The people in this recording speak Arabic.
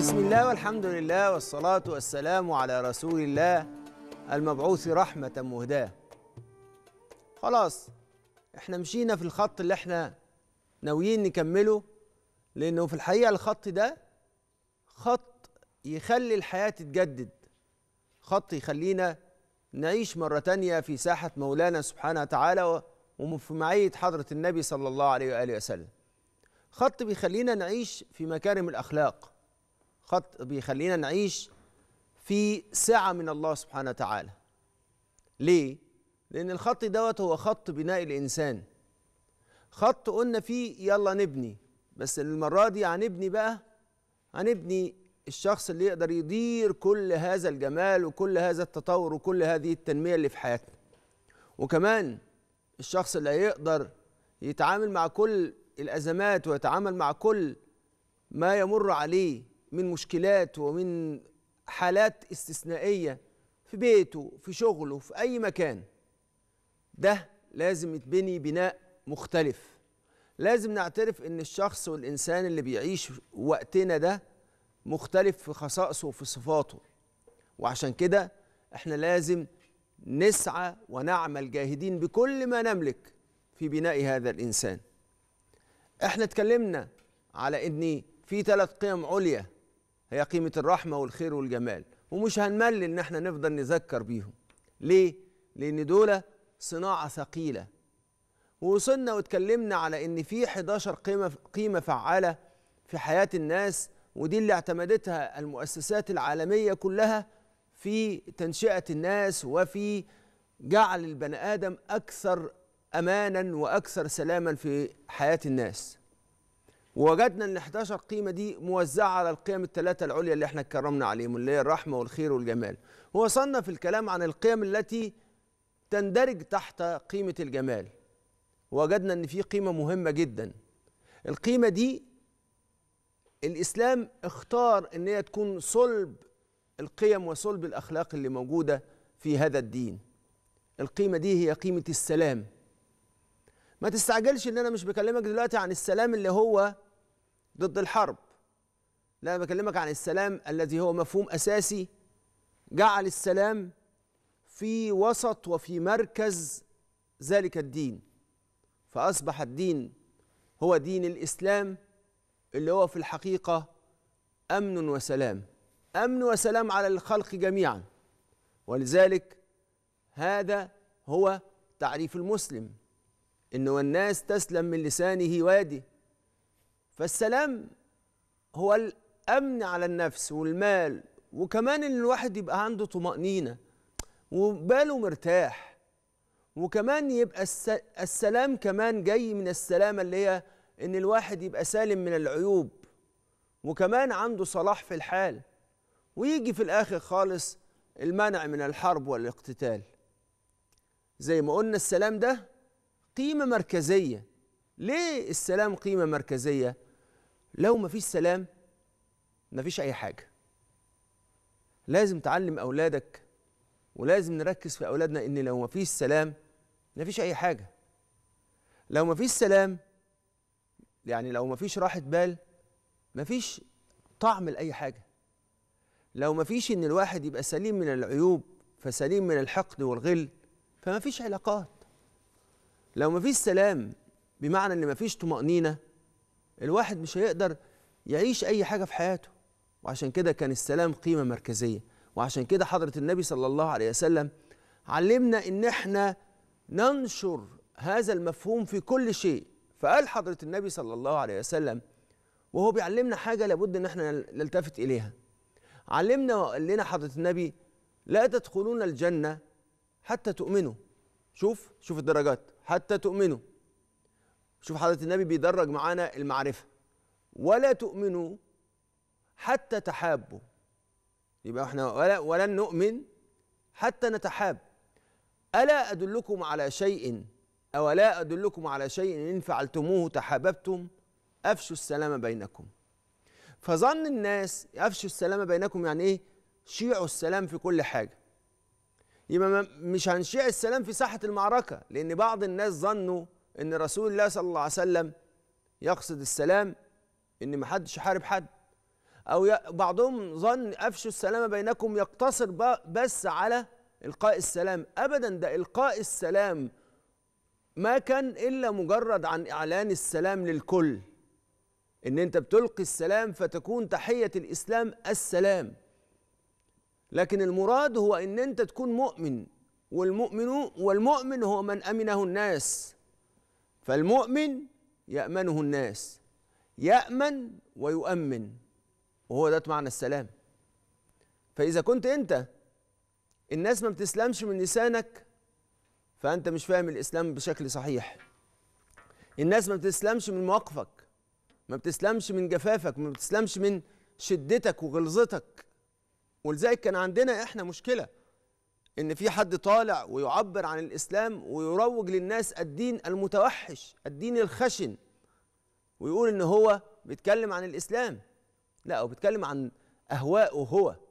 بسم الله والحمد لله والصلاة والسلام على رسول الله المبعوث رحمة مهداة خلاص احنا مشينا في الخط اللي احنا ناويين نكمله لأنه في الحقيقة الخط ده خط يخلي الحياة تتجدد خط يخلينا نعيش مرة تانية في ساحة مولانا سبحانه وتعالى وفي معية حضرة النبي صلى الله عليه وآله وسلم خط بيخلينا نعيش في مكارم الأخلاق خط بيخلينا نعيش في سعة من الله سبحانه وتعالى ليه؟ لأن الخط دوت هو خط بناء الإنسان خط قلنا فيه يلا نبني بس المرة دي هنبني بقى هنبني الشخص اللي يقدر يدير كل هذا الجمال وكل هذا التطور وكل هذه التنمية اللي في حياتنا وكمان الشخص اللي هيقدر يتعامل مع كل الأزمات ويتعامل مع كل ما يمر عليه من مشكلات ومن حالات استثنائية في بيته في شغله في أي مكان ده لازم يتبني بناء مختلف لازم نعترف ان الشخص والانسان اللي بيعيش وقتنا ده مختلف في خصائصه وفي صفاته وعشان كده احنا لازم نسعى ونعمل جاهدين بكل ما نملك في بناء هذا الانسان احنا اتكلمنا على ان في ثلاث قيم عليا هي قيمة الرحمة والخير والجمال ومش هنمل إن احنا نفضل نذكر بيهم ليه؟ لأن دول صناعة ثقيلة ووصلنا واتكلمنا على إن في 11 قيمة قيمة فعالة في حياة الناس ودي اللي اعتمدتها المؤسسات العالمية كلها في تنشئة الناس وفي جعل البني آدم أكثر أمانا وأكثر سلاما في حياة الناس وجدنا ان 11 قيمه دي موزعه على القيم الثلاثه العليا اللي احنا اتكرمنا عليهم اللي هي الرحمه والخير والجمال وصلنا في الكلام عن القيم التي تندرج تحت قيمه الجمال وجدنا ان في قيمه مهمه جدا القيمه دي الاسلام اختار ان هي تكون صلب القيم وصلب الاخلاق اللي موجوده في هذا الدين القيمه دي هي قيمه السلام ما تستعجلش ان انا مش بكلمك دلوقتي عن السلام اللي هو ضد الحرب لا أنا بكلمك عن السلام الذي هو مفهوم أساسي جعل السلام في وسط وفي مركز ذلك الدين فأصبح الدين هو دين الإسلام اللي هو في الحقيقة أمن وسلام أمن وسلام على الخلق جميعا ولذلك هذا هو تعريف المسلم إنه والناس تسلم من لسانه ويده فالسلام هو الامن على النفس والمال وكمان ان الواحد يبقى عنده طمانينه وباله مرتاح وكمان يبقى السلام كمان جاي من السلامه اللي هي ان الواحد يبقى سالم من العيوب وكمان عنده صلاح في الحال ويجي في الاخر خالص المنع من الحرب والاقتتال زي ما قلنا السلام ده قيمه مركزيه ليه السلام قيمه مركزيه لو مفيش سلام مفيش أي حاجة لازم تعلم أولادك ولازم نركز في أولادنا إن لو مفيش سلام مفيش أي حاجة لو مفيش سلام يعني لو مفيش راحة بال مفيش طعم لأي حاجة لو مفيش إن الواحد يبقى سليم من العيوب فسليم من الحقد والغل فمفيش علاقات لو مفيش سلام بمعنى إن مفيش طمأنينة الواحد مش هيقدر يعيش أي حاجة في حياته وعشان كده كان السلام قيمة مركزية وعشان كده حضرة النبي صلى الله عليه وسلم علمنا إن إحنا ننشر هذا المفهوم في كل شيء فقال حضرة النبي صلى الله عليه وسلم وهو بيعلمنا حاجة لابد إن إحنا نلتفت إليها علمنا وقال لنا حضرة النبي لا تدخلون الجنة حتى تؤمنوا شوف شوف الدرجات حتى تؤمنوا شوف حضرة النبي بيدرج معانا المعرفة ولا تؤمنوا حتى تحابوا يبقى احنا ولا ولن نؤمن حتى نتحاب ألا أدلكم على شيء أو لا أدلكم على شيء إن فعلتموه تحاببتم أفشوا السلام بينكم فظن الناس أفشوا السلام بينكم يعني إيه شيعوا السلام في كل حاجة يبقى مش هنشيع السلام في ساحة المعركة لأن بعض الناس ظنوا ان رسول الله صلى الله عليه وسلم يقصد السلام ان ما حدش يحارب حد او بعضهم ظن افشوا السلام بينكم يقتصر بس على القاء السلام ابدا ده القاء السلام ما كان الا مجرد عن اعلان السلام للكل ان انت بتلقي السلام فتكون تحيه الاسلام السلام لكن المراد هو ان انت تكون مؤمن والمؤمن والمؤمن هو من امنه الناس فالمؤمن يأمنه الناس يأمن ويؤمن وهو ده معنى السلام فإذا كنت أنت الناس ما بتسلمش من لسانك فأنت مش فاهم الإسلام بشكل صحيح الناس ما بتسلمش من مواقفك ما بتسلمش من جفافك ما بتسلمش من شدتك وغلظتك ولذلك كان عندنا احنا مشكله ان في حد طالع ويعبر عن الاسلام ويروج للناس الدين المتوحش الدين الخشن ويقول ان هو بيتكلم عن الاسلام لا هو بيتكلم عن اهواءه هو